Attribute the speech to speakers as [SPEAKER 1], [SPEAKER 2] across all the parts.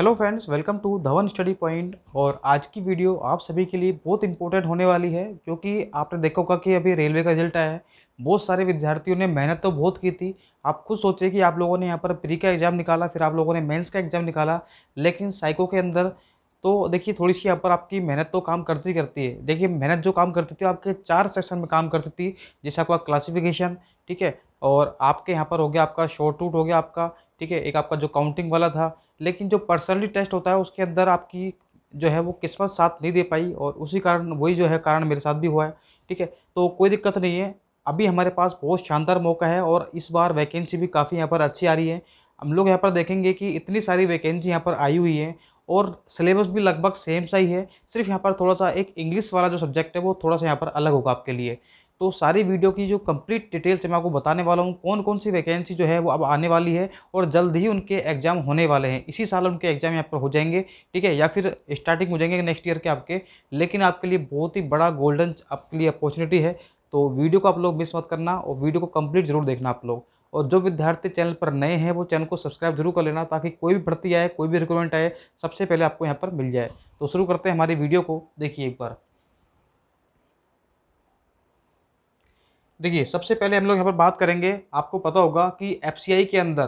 [SPEAKER 1] hello friends welcome to Dhawan study point और आज की वीडियो आप सभी के लिए बहुत इंपॉर्टेंट होने वाली है क्योंकि आपने देखा होगा कि अभी रेलवे का रिजल्ट आया है बहुत सारे विद्यार्थियों ने मेहनत तो बहुत की थी आप खुद सोचिए कि आप लोगों ने यहाँ पर प्री का एग्ज़ाम निकाला फिर आप लोगों ने मेन्स का एग्ज़ाम निकाला लेकिन साइको के अंदर तो देखिए थोड़ी सी यहाँ पर आपकी मेहनत तो काम करती करती है देखिए मेहनत जो काम करती थी आपके चार सेक्शन में काम करती थी जैसे आपका क्लासीफिकेशन ठीक है और आपके यहाँ पर हो गया आपका शॉर्ट रूट हो गया आपका ठीक है एक आपका जो काउंटिंग वाला था लेकिन जो पर्सनली टेस्ट होता है उसके अंदर आपकी जो है वो किस्मत साथ नहीं दे पाई और उसी कारण वही जो है कारण मेरे साथ भी हुआ है ठीक है तो कोई दिक्कत नहीं है अभी हमारे पास बहुत शानदार मौका है और इस बार वैकेंसी भी काफ़ी यहाँ पर अच्छी आ रही है हम लोग यहाँ पर देखेंगे कि इतनी सारी वैकेंसी यहाँ पर आई हुई है और सिलेबस भी लगभग सेम सा ही है सिर्फ यहाँ पर थोड़ा सा एक इंग्लिश वाला जो सब्जेक्ट है वो थोड़ा सा यहाँ पर अलग होगा आपके लिए तो सारी वीडियो की जो कंप्लीट डिटेल्स है मैं आपको बताने वाला हूँ कौन कौन सी वैकेंसी जो है वो अब आने वाली है और जल्द ही उनके एग्जाम होने वाले हैं इसी साल उनके एग्जाम यहाँ पर हो जाएंगे ठीक है या फिर स्टार्टिंग हो जाएंगे नेक्स्ट ईयर के आपके लेकिन आपके लिए बहुत ही बड़ा गोल्डन आपके लिए अपॉर्चुनिटी है तो वीडियो को आप लोग मिस मत करना और वीडियो को कम्प्लीट जरूर देखना आप लोग और जो विद्यार्थी चैनल पर नए हैं वो चैनल को सब्सक्राइब जरूर कर लेना ताकि कोई भी भर्ती आए कोई भी रिक्रूटमेंट आए सबसे पहले आपको यहाँ पर मिल जाए तो शुरू करते हैं हमारी वीडियो को देखिए एक बार देखिए सबसे पहले हम लोग यहाँ पर बात करेंगे आपको पता होगा कि एफ के अंदर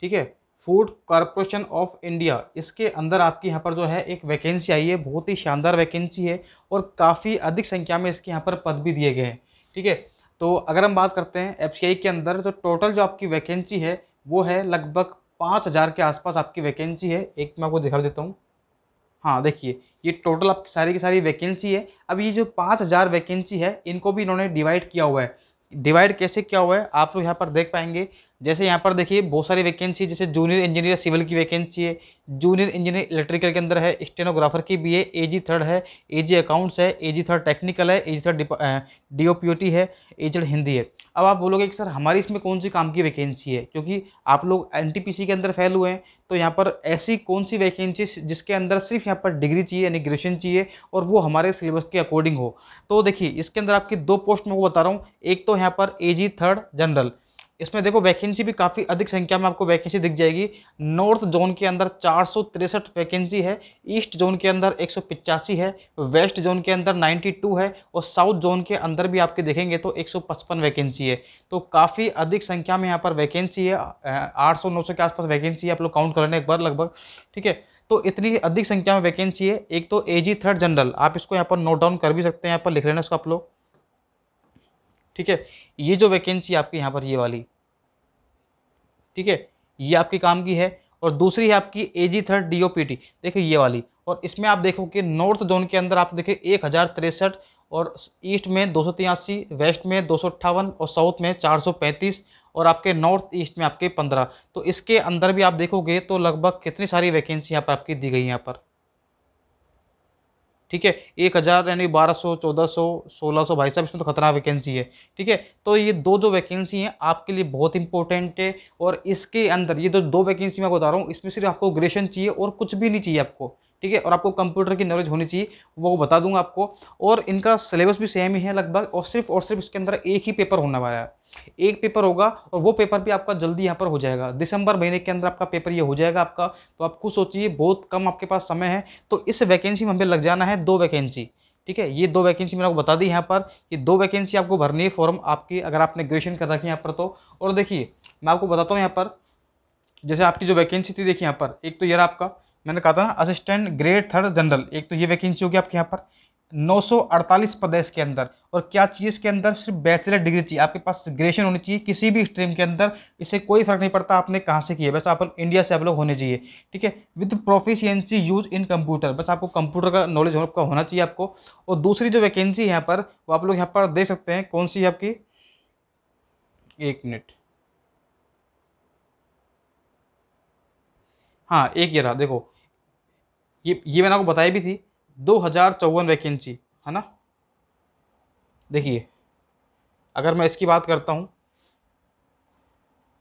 [SPEAKER 1] ठीक है फूड कॉरपोरेशन ऑफ इंडिया इसके अंदर आपकी यहाँ पर जो है एक वैकेंसी आई है बहुत ही शानदार वैकेंसी है और काफ़ी अधिक संख्या में इसके यहाँ पर पद भी दिए गए हैं ठीक है तो अगर हम बात करते हैं एफ के अंदर तो टोटल जो आपकी वैकेंसी है वो है लगभग पाँच हज़ार के आसपास आपकी वैकेंसी है एक मैं आपको दिखा देता हूँ हाँ देखिए ये टोटल आपकी सारी की सारी वैकेंसी है अब ये जो पाँच हज़ार वैकेंसी है इनको भी इन्होंने डिवाइड किया हुआ है डिवाइड कैसे क्या हुआ है आप लोग तो यहाँ पर देख पाएंगे जैसे यहाँ पर देखिए बहुत सारी वैकेंसी जैसे जूनियर इंजीनियर सिविल की वैकेंसी है जूनियर इंजीनियर इलेक्ट्रिकल के अंदर है स्टेनोग्राफर की भी है ए जी थर्ड है ए जी अकाउंट्स है ए जी थर्ड टेक्निकल है ए जी थर्ड डी ओ है ए जी थर्ड हिंदी है अब आप बोलोगे कि सर हमारी इसमें कौन सी काम की वैकेंसी है क्योंकि आप लोग एन के अंदर फैल हुए हैं तो यहाँ पर ऐसी कौन सी वैकेंसी जिसके अंदर सिर्फ यहाँ पर डिग्री चाहिए यानी ग्रेजुएशन चाहिए और वो हमारे सिलेबस के अकॉर्डिंग हो तो देखिए इसके अंदर आपकी दो पोस्ट मैं वो बता रहा हूँ एक तो यहाँ पर ए जी थर्ड जनरल इसमें देखो वैकेंसी भी काफ़ी अधिक संख्या में आपको वैकेंसी दिख जाएगी नॉर्थ जोन के अंदर चार वैकेंसी है ईस्ट जोन के अंदर एक है वेस्ट जोन के अंदर 92 है और साउथ जोन के अंदर भी आपके देखेंगे तो 155 वैकेंसी है तो काफ़ी अधिक संख्या में यहाँ पर वैकेंसी है 800-900 के आसपास वैकेंसी है आप लोग काउंट कर लेना एक बार लगभग ठीक है तो इतनी अधिक संख्या में वैकेंसी है एक तो एजी थर्ड जनरल आप इसको यहाँ पर नोट डाउन कर भी सकते हैं यहाँ पर लिख लेना इसको आप लोग ठीक है ये जो वैकेंसी आपकी यहाँ पर ये वाली ठीक है ये आपके काम की है और दूसरी है आपकी A G third D O P T देखिए ये वाली और इसमें आप देखो कि नॉर्थ जोन के अंदर आप देखिए एक हज़ार तिरसठ और ईस्ट में दो सौ वेस्ट में दो सौ अट्ठावन और साउथ में चार सौ पैंतीस और आपके नॉर्थ ईस्ट में आपके पंद्रह तो इसके अंदर भी आप देखोगे तो लगभग कितनी सारी वैकेंसी यहाँ पर आपकी दी गई यहाँ पर ठीक है एक हज़ार यानी बारह सौ चौदह सौ सोलह सौ भाई साहब इसमें तो खतरा वैकेंसी है ठीक है तो ये दो जो वैकेंसी हैं आपके लिए बहुत इंपॉर्टेंट है और इसके अंदर ये जो दो वैकेंसी मैं बता रहा हूँ इसमें सिर्फ आपको ग्रेजुएशन चाहिए और कुछ भी नहीं चाहिए आपको ठीक है और आपको कंप्यूटर की नॉलेज होनी चाहिए वो बता दूंगा आपको और इनका सिलेबस भी सेम ही है लगभग और सिर्फ और सिर्फ इसके अंदर एक ही पेपर होने वाला है एक पेपर होगा और वो पेपर भी आपका जल्दी यहाँ पर हो जाएगा दिसंबर महीने के अंदर आपका पेपर ये हो जाएगा आपका तो आप खुद सोचिए बहुत कम आपके पास समय है तो इस वैकेंसी में हमें लग जाना है दो वैकेंसी ठीक है ये दो वैकेंसी मैंने आपको बता दी यहाँ पर कि दो वैकेंसी आपको भरनी है फॉर्म आपकी अगर आपने ग्रेजुएशन कर रखी है यहाँ पर तो और देखिए मैं आपको बताता हूँ यहाँ पर जैसे आपकी जो वैकेंसी थी देखिए यहाँ पर एक तो ये रहा आपका मैंने कहा था ना असिस्टेंट ग्रेड थर्ड जनरल एक तो ये वैकेंसी होगी आपके यहाँ पर 948 प्रदेश के अंदर और क्या चाहिए इसके अंदर सिर्फ बैचलर डिग्री चाहिए आपके पास ग्रेजुएशन होनी चाहिए किसी भी स्ट्रीम के अंदर इससे कोई फर्क नहीं पड़ता आपने कहाँ से किया बस आप इंडिया से आप लोग होने चाहिए ठीक है with proficiency use in computer बस आपको कंप्यूटर का नॉलेज आपका होना चाहिए आपको और दूसरी जो वैकेंसी है यहाँ पर वो आप लोग यहाँ पर देख सकते हैं कौन सी है आपकी एक मिनट हाँ एक ये रहा देखो ये ये मैंने आपको बताई भी थी दो हज़ार चौवन वैकेंसी है ना देखिए अगर मैं इसकी बात करता हूँ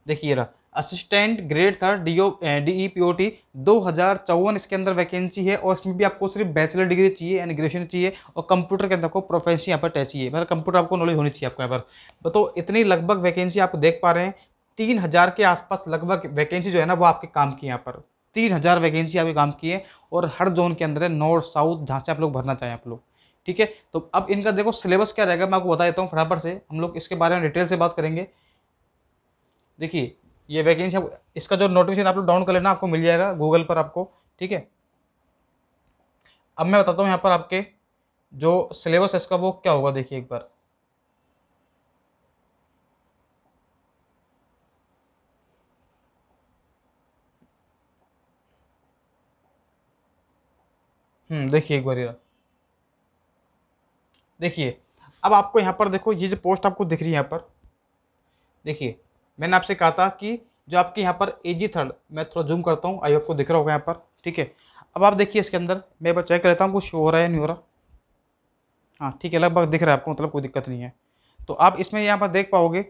[SPEAKER 1] देखिए रहा assistant grade third D O D E P O T दो हज़ार चौवन इसके अंदर वैकेंसी है और इसमें भी आपको सिर्फ बैचलर डिग्री चाहिए एंड ग्रेजुएशन चाहिए और कंप्यूटर के अंदर को प्रोफेंसी यहाँ पर टैच चाहिए मतलब कंप्यूटर आपको नॉलेज होनी चाहिए आपको यहाँ पर बताओ तो, तो इतनी लगभग वैकेंसी आप देख पा रहे हैं तीन हज़ार के आसपास लगभग वैकेंसी जो है ना वो आपके काम की यहाँ पर तीन हज़ार वैकेंसी आपके काम की है और हर जोन के अंदर है नॉर्थ साउथ जहाँ से आप लोग भरना चाहें आप लोग ठीक है तो अब इनका देखो सिलेबस क्या रहेगा मैं आपको बता देता हूँ फटाफट से हम लोग इसके बारे में डिटेल से बात करेंगे देखिए ये वैकेंसी इसका जो नोटिफिकेशन आप लोग डाउन कर लेना आपको मिल जाएगा गूगल पर आपको ठीक है अब मैं बताता हूँ यहाँ पर आपके जो सिलेबस है इसका वो क्या होगा देखिए एक बार हम्म, देखिए एक बार देखिए अब आपको यहाँ पर देखो ये जो पोस्ट आपको दिख रही है यहाँ पर देखिए मैंने आपसे कहा था कि जो आपके यहाँ पर ए जी थर्ड मैं थोड़ा जूम करता हूँ आई आपको दिख रहा होगा यहाँ पर ठीक है अब आप देखिए इसके अंदर मैं एक चेक करता हूँ कुछ हो रहा है नहीं हो रहा हाँ ठीक है लगभग दिख रहा है आपको मतलब कोई दिक्कत नहीं है तो आप इसमें यहाँ पर देख पाओगे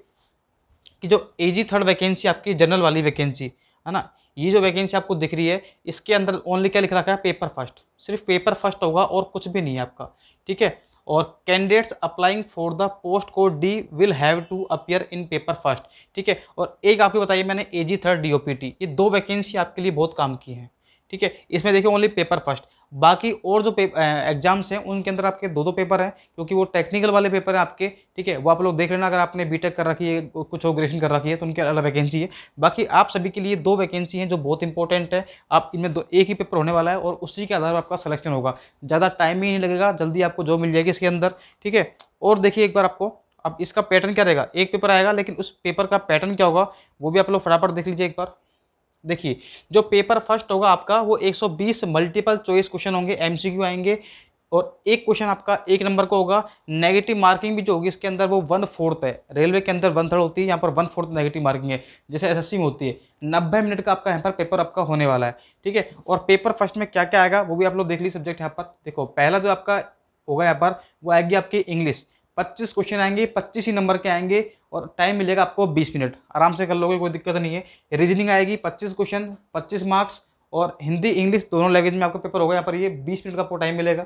[SPEAKER 1] कि जो ए जी थर्ड वैकेंसी आपकी जनरल वाली वैकेंसी है ना ये जो वैकेंसी आपको दिख रही है इसके अंदर ओनली क्या लिख रखा है पेपर फर्स्ट सिर्फ पेपर फर्स्ट होगा और कुछ भी नहीं है आपका ठीक है और candidates applying for the post को they will have to appear in paper first ठीक है और एक आपको बताइए मैंने A G third D O P T ये दो वैकेंसी आपके लिए बहुत काम की हैं ठीक है इसमें देखिए ओनली पेपर फर्स्ट बाकी और जो एग्जाम्स हैं उनके अंदर आपके दो दो पेपर हैं क्योंकि वो टेक्निकल वाले पेपर हैं आपके ठीक है वो आप लोग देख लेना अगर आपने बीटेक कर रखी है कुछ और ग्रेजुएशन कर रखी है तो उनके अलग वैकेंसी है बाकी आप सभी के लिए दो वैकेंसी हैं जो बहुत इंपॉर्टेंट है आप इनमें दो एक ही पेपर होने वाला है और उसी के आधार पर आपका सलेक्शन होगा ज़्यादा टाइम ही नहीं लगेगा जल्दी आपको जॉब मिल जाएगी इसके अंदर ठीक है और देखिए एक बार आपको अब इसका पैटर्न क्या रहेगा एक पेपर आएगा लेकिन उस पेपर का पैटर्न क्या होगा वो भी आप लोग फटाफट देख लीजिए एक बार देखिए जो पेपर फर्स्ट होगा आपका वो 120 मल्टीपल चॉइस क्वेश्चन होंगे एमसीक्यू आएंगे और एक क्वेश्चन आपका एक नंबर का होगा नेगेटिव मार्किंग भी जो होगी इसके अंदर वो वन फोर्थ है रेलवे के अंदर वन थर्ड होती है यहाँ पर वन फोर्थ नेगेटिव मार्किंग है जैसे एसएससी में होती है नब्बे मिनट का आपका यहाँ पर पेपर आपका होने वाला है ठीक है और पेपर फर्स्ट में क्या क्या आएगा वो भी आप लोग देख लीजिए सब्जेक्ट यहाँ पर देखो पहला जो आपका होगा यहाँ पर वो आएगी आपकी इंग्लिश 25 क्वेश्चन आएंगे 25 ही नंबर के आएंगे और टाइम मिलेगा आपको 20 मिनट आराम से कर लोगे कोई दिक्कत नहीं है रीजनिंग आएगी 25 क्वेश्चन 25 मार्क्स और हिंदी इंग्लिश दोनों लैंग्वेज में आपका पेपर होगा यहाँ पर ये 20 मिनट का आपको टाइम मिलेगा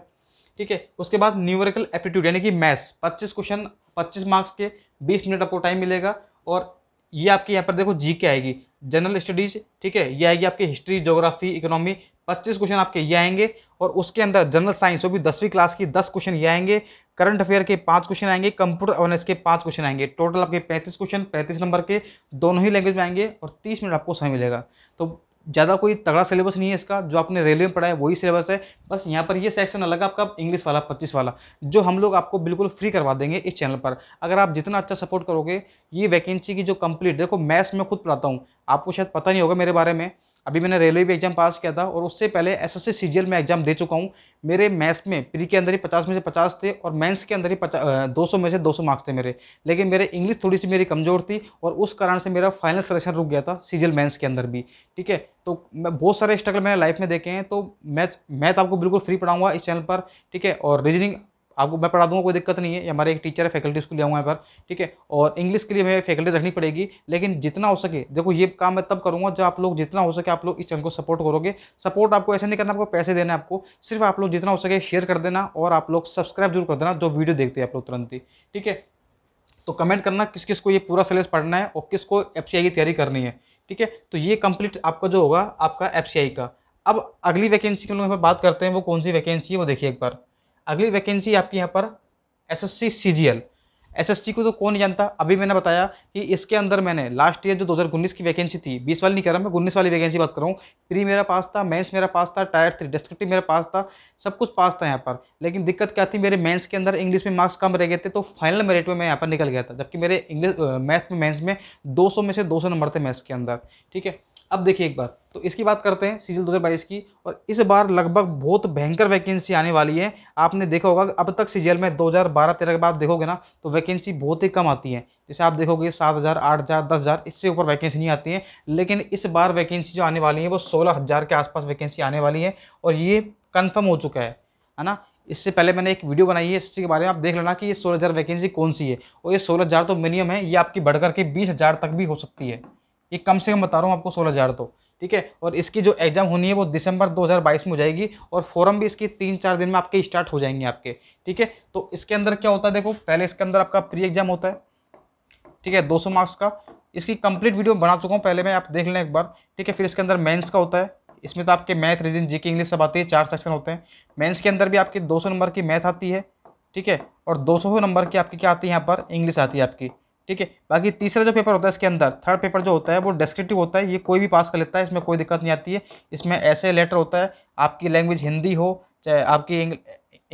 [SPEAKER 1] ठीक है उसके बाद न्यूमेरिकल एप्टीट्यूड यानी कि मैथ्स पच्चीस क्वेश्चन पच्चीस मार्क्स के बीस मिनट आपको टाइम मिलेगा और ये आपके यहाँ पर देखो जी के आएगी जनरल स्टडीज ठीक है ये आएगी आपकी हिस्ट्री जोग्राफी इकोनॉमी पच्चीस क्वेश्चन आपके ये आएंगे और उसके अंदर जनरल साइंस वो भी दसवीं क्लास की दस क्वेश्चन ये आएंगे करंट अफेयर के पांच क्वेश्चन आएंगे कंप्यूटर अवेयरनेस के पांच क्वेश्चन आएंगे टोटल आपके पैंतीस क्वेश्चन पैंतीस नंबर के दोनों ही लैंग्वेज में आएंगे और तीस मिनट आपको समय मिलेगा तो ज़्यादा कोई तगड़ा सिलेबस नहीं है इसका जो आपने रेलवे में पढ़ाया वही सिलेबस है बस यहाँ पर ये सेक्शन अलग है आपका इंग्लिश वाला पच्चीस वाला जो हम लोग आपको बिल्कुल फ्री करवा देंगे इस चैनल पर अगर आप जितना अच्छा सपोर्ट करोगे ये वैकेंसी की जो कंप्लीट देखो मैथ्स में खुद पढ़ाता हूँ आपको शायद पता नहीं होगा मेरे बारे में अभी मैंने रेलवे भी एग्जाम पास किया था और उससे पहले एस एस सी में एग्जाम दे चुका हूँ मेरे मैथ्स में प्री के अंदर ही पचास में से पचास थे और मैथ्स के अंदर ही पचास दो सौ में से दो सौ मार्क्स थे मेरे लेकिन मेरे इंग्लिश थोड़ी सी मेरी कमज़ोर थी और उस कारण से मेरा फाइनल सिलेक्शन रुक गया था सीजियल मैथ्स के अंदर भी ठीक है तो मैं बहुत सारे स्ट्रगल मैंने लाइफ में देखे हैं तो मैथ मैथ आपको बिल्कुल फ्री पढ़ाऊंगा इस चैनल पर ठीक है और रीजनिंग आपको मैं पढ़ा दूंगा कोई दिक्कत नहीं है हमारे एक टीचर है फैकल्टी उसको लिया हुआ यहाँ पर ठीक है और इंग्लिश के लिए हमें फैकल्टी रखनी पड़ेगी लेकिन जितना हो सके देखो ये काम मैं तब करूँगा जब आप लोग जितना हो सके आप लोग इस चैनल को सपोर्ट करोगे सपोर्ट आपको ऐसे नहीं करना आपको पैसे देना आपको सिर्फ आप लोग जितना हो सके शेयर कर देना और आप लोग सब्सक्राइब जरूर कर देना जो वीडियो देखते हैं आप लोग तुरंत ही ठीक है तो कमेंट करना किस किस को ये पूरा सिलेबस पढ़ना है और को एफ की तैयारी करनी है ठीक है तो ये कंप्लीट आपका जो होगा आपका एफ का अब अगली वैकेंसी के हम लोग बात करते हैं वो कौन सी वैकेंसी है वो देखिए एक बार अगली वैकेंसी आपकी यहाँ पर एस एस एसएससी को तो कौन जानता अभी मैंने बताया कि इसके अंदर मैंने लास्ट ईयर जो 2019 की वैकेंसी थी 20 वाली नहीं कर रहा मैं उन्नीस वाली वैकेंसी बात कर रहा हूँ प्री मेरा पास था मेंस मेरा पास था टायर थ्री डिस्क्रिप्टिव मेरा पास था सब कुछ पास था यहाँ पर लेकिन दिक्कत क्या थी मेरे मेंस के अंदर इंग्लिश में मार्क्स कम रह गए थे तो फाइनल मेरिट में मैं यहाँ पर निकल गया था जबकि मेरे इंग्लिश मैथ में मेन्स में दो में से दो नंबर थे मैथ्स के अंदर ठीक है अब देखिए एक बार तो इसकी बात करते हैं सीजन 2022 की और इस बार लगभग बहुत भयंकर वैकेंसी आने वाली है आपने देखा होगा अब तक सीजल में 2012-13 के बाद देखोगे ना तो वैकेंसी बहुत ही कम आती है जैसे आप देखोगे 7000, 8000, 10000 इससे ऊपर वैकेंसी नहीं आती है लेकिन इस बार वैकेंसी जो आने वाली है वो सोलह के आसपास वैकेंसी आने वाली है और ये कन्फर्म हो चुका है है ना इससे पहले मैंने एक वीडियो बनाई है इसके बारे में आप देख लेना कि ये सोलह हज़ार वैकेंसी कौन सी है और ये सोलह हज़ार तो मिनिमम है ये आपकी बढ़कर के बीस हज़ार तक भी हो सकती है ये कम से कम बता रहा हूँ आपको सोलह हज़ार तो ठीक है और इसकी जो एग्ज़ाम होनी है वो दिसंबर 2022 में हो जाएगी और फॉरम भी इसकी तीन चार दिन में आपके स्टार्ट हो जाएंगे आपके ठीक है तो इसके अंदर क्या होता है देखो पहले इसके अंदर आपका प्री एग्ज़ाम होता है ठीक है दो मार्क्स का इसकी कंप्लीट वीडियो बना चुका हूँ पहले मैं आप देख लें एक बार ठीक है फिर इसके अंदर मेन्स का होता है इसमें तो आपके मैथ रीजन जी इंग्लिश सब आती है चार सेक्शन होते हैं मेन्स के अंदर भी आपकी दो नंबर की मैथ आती है ठीक है और 200 नंबर की आपकी क्या आती है यहाँ पर इंग्लिश आती है आपकी ठीक है बाकी तीसरा जो पेपर होता है इसके अंदर थर्ड पेपर जो होता है वो डिस्क्रिप्टिव होता है ये कोई भी पास कर लेता है इसमें कोई दिक्कत नहीं आती है इसमें ऐसे लेटर होता है आपकी लैंग्वेज हिंदी हो चाहे आपकी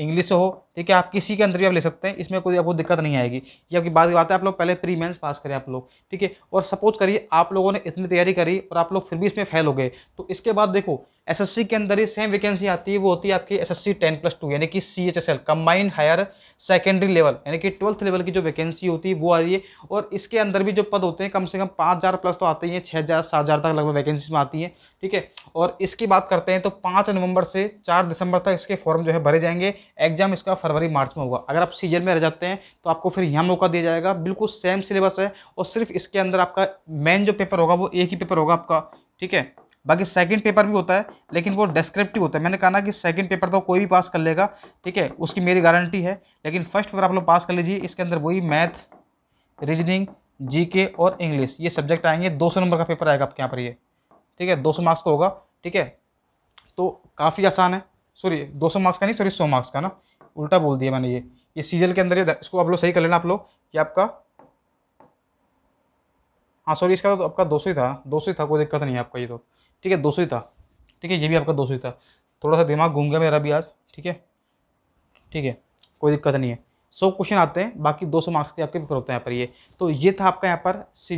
[SPEAKER 1] इंग्लिश हो ठीक है आप किसी के अंदर भी आप ले सकते हैं इसमें कोई आपको दिक्कत नहीं आएगी ये आपकी बात की बात है आप लोग पहले प्री मेंस पास करें आप लोग ठीक है और सपोज करिए आप लोगों ने इतनी तैयारी करी और आप लोग फिर भी इसमें फेल हो गए तो इसके बाद देखो एसएससी के अंदर ही सेम वैकेंसी आती है वो होती है आपकी सी टेन प्लस टू यानी कि C H S L combined higher secondary level यानी कि ट्वेल्थ लेवल की जो वैकेंसी होती है वो आ रही है और इसके अंदर भी जो पद होते हैं कम से कम पाँच हज़ार प्लस तो आते ही हैं छः हज़ार सात हज़ार तक लगभग वैकेंसी में आती है ठीक है और इसकी बात करते हैं तो पाँच नवंबर से चार दिसंबर तक इसके फॉर्म जो है भरे जाएंगे एग्जाम इसका फरवरी मार्च में होगा अगर आप सीजन में रह जाते हैं तो आपको फिर यहाँ मौका दिया जाएगा बिल्कुल सेम सिलेबस है और सिर्फ इसके अंदर आपका मेन जो पेपर होगा वो एक ही पेपर होगा आपका ठीक है बाकी सेकंड पेपर भी होता है लेकिन वो डिस्क्रिप्टिव होता है मैंने कहा ना कि सेकंड पेपर तो कोई भी पास कर लेगा ठीक है उसकी मेरी गारंटी है लेकिन फर्स्ट पेपर आप लोग पास कर लीजिए इसके अंदर वही मैथ रीजनिंग जीके और इंग्लिश ये सब्जेक्ट आएंगे 200 नंबर का पेपर आएगा आपके यहाँ पर ये ठीक है 200 मार्क्स का होगा ठीक है तो काफ़ी आसान है सॉरी दो मार्क्स का नहीं सॉरी सौ मार्क्स का ना उल्टा बोल दिया मैंने ये ये सीजल के अंदर इसको आप लोग सही कर लेना आप लोग कि आपका हाँ सॉरी इसका तो आपका दो ही था दो ही था कोई दिक्कत नहीं है आपका ये तो ठीक है दो ही था ठीक है ये भी आपका दो ही था थोड़ा सा दिमाग घूम गया मेरा भी आज ठीक है ठीक है कोई दिक्कत नहीं है सौ क्वेश्चन आते हैं बाकी 200 मार्क्स के आपके पेपर होते हैं यहाँ पर ये तो ये था आपका यहाँ पर सी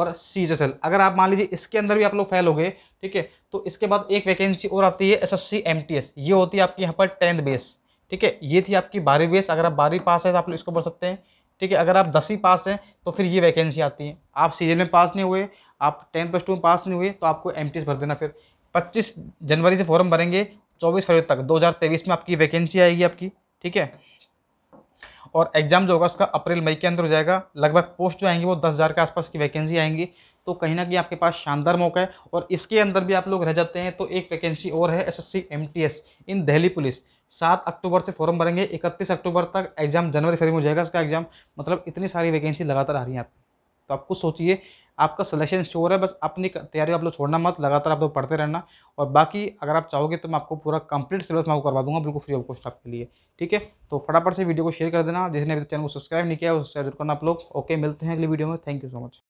[SPEAKER 1] और सी अगर आप मान लीजिए इसके अंदर भी आप लोग फेल हो गए ठीक है तो इसके बाद एक वैकेंसी और आती है एस एस ये होती है आपकी यहाँ पर टेंथ बेस ठीक है ये थी आपकी बारहवीं बेस अगर आप बारहवीं पास है तो आप लोग इसको बोल सकते हैं ठीक है अगर आप दसवीं पास हैं तो फिर ये वैकेंसी आती है आप सीजन में पास नहीं हुए आप टेंथ प्लस टू में पास नहीं हुए तो आपको एम भर देना फिर पच्चीस जनवरी से फॉर्म भरेंगे चौबीस फरवरी तक 2023 में आपकी वैकेंसी आएगी आपकी ठीक है और एग्जाम जो होगा उसका अप्रैल मई के अंदर हो जाएगा लगभग पोस्ट जो आएंगी वो दस हज़ार के आसपास की वैकेंसी आएंगी तो कहीं ना कहीं आपके पास शानदार मौका है और इसके अंदर भी आप लोग रह जाते हैं तो एक वैकेंसी और है SSC MTS in Delhi police सात अक्टूबर से फॉर्म भरेंगे इकतीस अक्टूबर तक एग्जाम जनवरी फरवरी में हो जाएगा इसका एग्जाम मतलब इतनी सारी वैकेंसी लगातार आ रही है आप तो आप सोचिए आपका सिलेक्शन श्योर है बस अपनी तैयारी आप लोग छोड़ना मत लगातार आप लोग पढ़ते रहना और बाकी अगर आप चाहोगे तो मैं आपको पूरा कंप्लीट सिलेबस मैं आपको करवा दूंगा बिल्कुल फ्री ऑफ कॉस्ट आपके लिए ठीक है तो फटाफट से वीडियो को शेयर कर देना जिसने अभी चैनल को सब्सक्राइब नहीं किया वो शेयर करना आप लोग ओके मिलते हैं अगली वीडियो में थैंक यू सो मच